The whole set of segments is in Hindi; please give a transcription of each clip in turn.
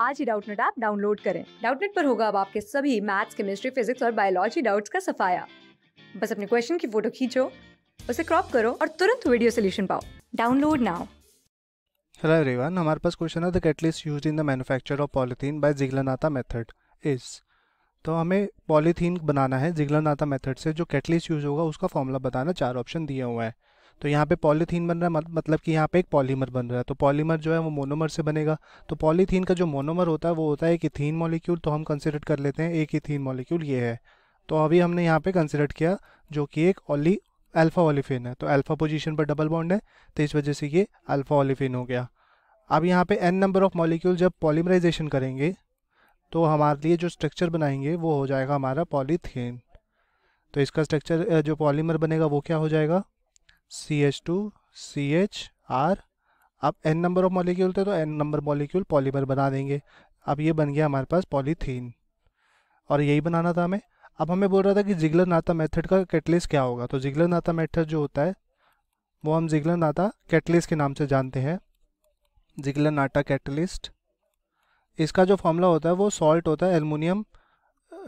आज ही डाउटनेट ऐप डाउनलोड करें डाउटनेट पर होगा अब आपके सभी मैथ्स केमिस्ट्री फिजिक्स और बायोलॉजी डाउट्स का सफाया बस अपने क्वेश्चन की फोटो खींचो उसे क्रॉप करो और तुरंत वीडियो सोल्यूशन पाओ डाउनलोड नाउ हेलो एवरीवन हमारे पास क्वेश्चन है the catalyst use in the manufacture of polythene by Ziegler Natta method is तो हमें पॉलीथीन बनाना है जिगलनाथा मेथड से जो कैटलिस्ट यूज होगा उसका फॉर्मूला बताना चार ऑप्शन दिए हुए हैं तो यहाँ पे पॉलीथीन बन रहा है मतलब कि यहाँ पे एक पॉलीमर बन रहा है तो पॉलीमर जो है वो मोनोमर से बनेगा तो पॉलीथीन का जो मोनोमर होता है वो होता है एक इथीन मॉलिक्यूल तो हम कंसिडर कर लेते हैं एक इथीन मॉलिक्यूल ये है तो अभी हमने यहाँ पे कंसिडर किया जो कि एक ओली अल्फ़ा ओलिफिन है तो अल्फ़ा पोजीशन पर डबल बॉन्ड है तो इस वजह से ये अल्फ़ा ओलिफिन हो गया अब यहाँ पे एन नंबर ऑफ मॉलिक्यूल जब पॉलीमराइजेशन करेंगे तो हमारे लिए जो स्ट्रक्चर बनाएंगे वो हो जाएगा हमारा पॉलीथीन तो इसका स्ट्रक्चर जो पॉलीमर बनेगा वो क्या हो जाएगा C H two C H R अब एन नंबर ऑफ मॉलिक्यूल थे तो एन नंबर मॉलिक्यूल पॉलीमर बना देंगे अब ये बन गया हमारे पास पॉलीथीन और यही बनाना था हमें अब हमें बोल रहा था कि जिगलर नाता मेथड का कैटलिस क्या होगा तो जिगलर नाता मेथड जो होता है वो हम जिगलर नाता कैटलिस के नाम से जानते हैं जिगलर नाटा कैटलिस्ट इसका जो फॉर्मूला होता है वो सॉल्ट होता है aluminium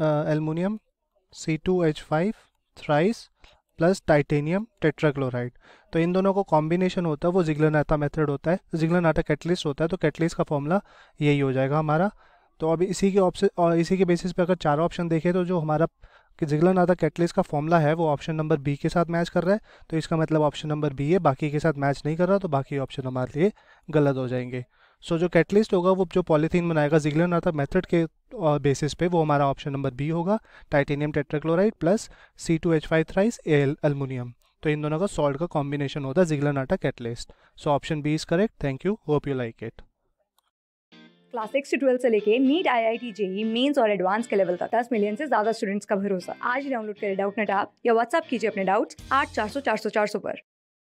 aluminium C two H five thrice plus titanium tetrachloride तो इन दोनों को कॉम्बिनेशन होता है वो जिगलर मेथड होता है जिगलर कैटलिस्ट होता है तो कैटलिस्ट का फॉर्मूला यही हो जाएगा हमारा तो अब इसी के ऑप्शन और इसी के बेसिस पे अगर चार ऑप्शन देखें तो जो हमारा कि जिगलन कैटलिस्ट का फॉर्मूला है वो ऑप्शन नंबर बी के साथ मैच कर रहा है तो इसका मतलब ऑप्शन नंबर बी है बाकी के साथ मैच नहीं कर रहा तो बाकी ऑप्शन हमारे लिए गलत हो जाएंगे सो जो कैटलिस्ट होगा वो जो पॉलीथीन बनाएगा जिगलर नाथा मेथड के बेसिस पे वो हमारा ऑप्शन नंबर बी होगा titanium tetrachloride plus C two H five thrice L aluminium तो इन दोनों का सॉल्ट का कॉम्बिनेशन होता है Ziegler Natta catalyst so option B is correct thank you hope you like it class six से ट्वेल्व से लेके NEET I I T JEE mains और एडवांस के लेवल तक दस मिलियन से ज्यादा स्टूडेंट्स का भरोसा आज डाउनलोड करें डाउट नेट आप या व्हाट्सअप कीजिए अपने डाउट्स आठ चार सौ चार सौ चार सौ पर